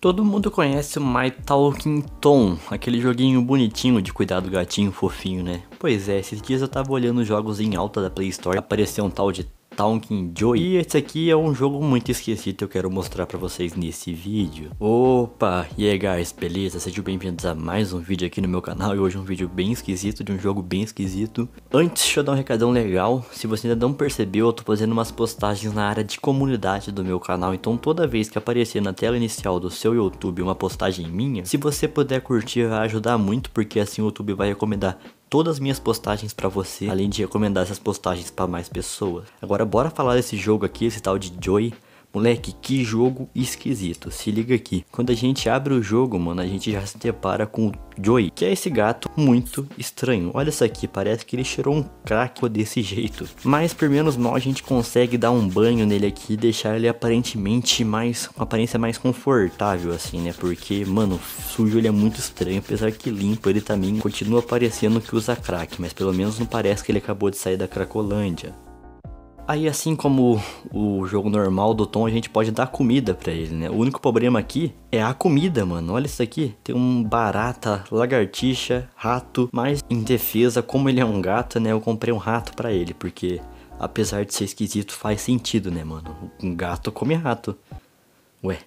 Todo mundo conhece o My Talking Tom, aquele joguinho bonitinho de cuidar do gatinho fofinho, né? Pois é, esses dias eu tava olhando jogos em alta da Play Store, apareceu um tal de Talking Joy. E esse aqui é um jogo muito esquisito, eu quero mostrar pra vocês nesse vídeo. Opa, e aí guys, beleza? Sejam bem-vindos a mais um vídeo aqui no meu canal e hoje um vídeo bem esquisito, de um jogo bem esquisito. Antes, deixa eu dar um recadão legal, se você ainda não percebeu, eu tô fazendo umas postagens na área de comunidade do meu canal, então toda vez que aparecer na tela inicial do seu YouTube uma postagem minha, se você puder curtir vai ajudar muito, porque assim o YouTube vai recomendar todas as minhas postagens para você, além de recomendar essas postagens para mais pessoas. Agora bora falar desse jogo aqui, esse tal de Joy Moleque, que jogo esquisito. Se liga aqui. Quando a gente abre o jogo, mano, a gente já se depara com o Joey, que é esse gato muito estranho. Olha isso aqui, parece que ele cheirou um crack desse jeito. Mas por menos mal a gente consegue dar um banho nele aqui e deixar ele aparentemente mais, uma aparência mais confortável assim, né? Porque, mano, sujo ele é muito estranho, apesar que limpo ele também continua parecendo que usa crack, mas pelo menos não parece que ele acabou de sair da Cracolândia. Aí, assim como o jogo normal do Tom, a gente pode dar comida para ele, né? O único problema aqui é a comida, mano. Olha isso aqui. Tem um barata, lagartixa, rato. Mas, em defesa, como ele é um gato, né? Eu comprei um rato para ele, porque... Apesar de ser esquisito, faz sentido, né, mano? Um gato come rato. Ué,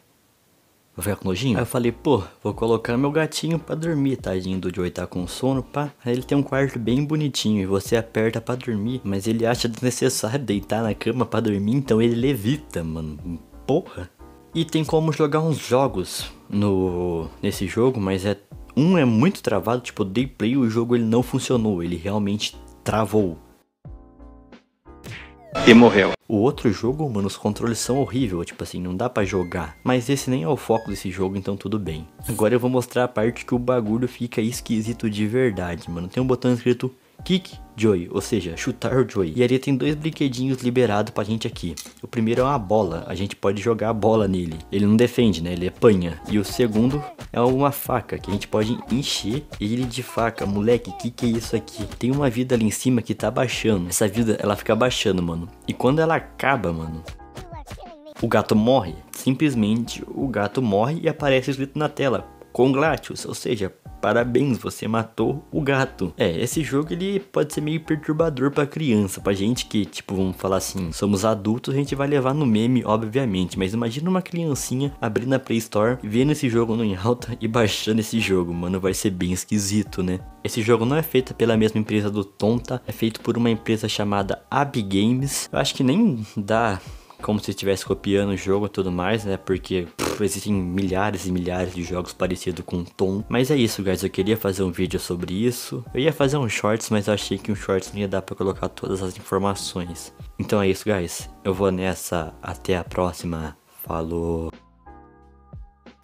Vai ficar com nojinho? Aí eu falei, pô, vou colocar meu gatinho pra dormir, tadinho do Joey tá com sono, pá. Aí ele tem um quarto bem bonitinho e você aperta pra dormir, mas ele acha desnecessário deitar na cama pra dormir, então ele levita, mano. Porra. E tem como jogar uns jogos no nesse jogo, mas é um é muito travado, tipo, dei play, o jogo ele não funcionou, ele realmente travou e morreu. O outro jogo, mano, os controles são horríveis, tipo assim, não dá para jogar. Mas esse nem é o foco desse jogo, então tudo bem. Agora eu vou mostrar a parte que o bagulho fica esquisito de verdade, mano. Tem um botão escrito Kick Joy, ou seja, chutar o Joy. E ali tem dois brinquedinhos liberados pra gente aqui. O primeiro é uma bola, a gente pode jogar a bola nele. Ele não defende, né? Ele apanha. E o segundo é uma faca que a gente pode encher ele de faca. Moleque, que que é isso aqui? Tem uma vida ali em cima que tá baixando. Essa vida, ela fica baixando, mano. E quando ela acaba, mano, o gato morre. Simplesmente o gato morre e aparece escrito na tela. Conglatius, ou seja, parabéns, você matou o gato. É, esse jogo ele pode ser meio perturbador para criança, para gente que, tipo, vamos falar assim, somos adultos, a gente vai levar no meme, obviamente, mas imagina uma criancinha abrindo a Play Store, vendo esse jogo no em alta e baixando esse jogo, mano, vai ser bem esquisito, né? Esse jogo não é feito pela mesma empresa do Tonta, é feito por uma empresa chamada Ab Games. Eu acho que nem dá como se estivesse copiando o jogo e tudo mais, né? Porque pff, existem milhares e milhares de jogos parecidos com Tom. Mas é isso, guys. Eu queria fazer um vídeo sobre isso. Eu ia fazer um shorts, mas eu achei que um shorts não ia dar pra colocar todas as informações. Então é isso, guys. Eu vou nessa. Até a próxima. Falou!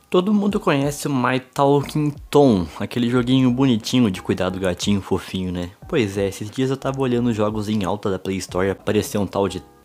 Todo mundo conhece o My Talking Tom, aquele joguinho bonitinho de cuidar do gatinho fofinho, né? Pois é, esses dias eu tava olhando jogos em alta da Play Store, apareceu um tal de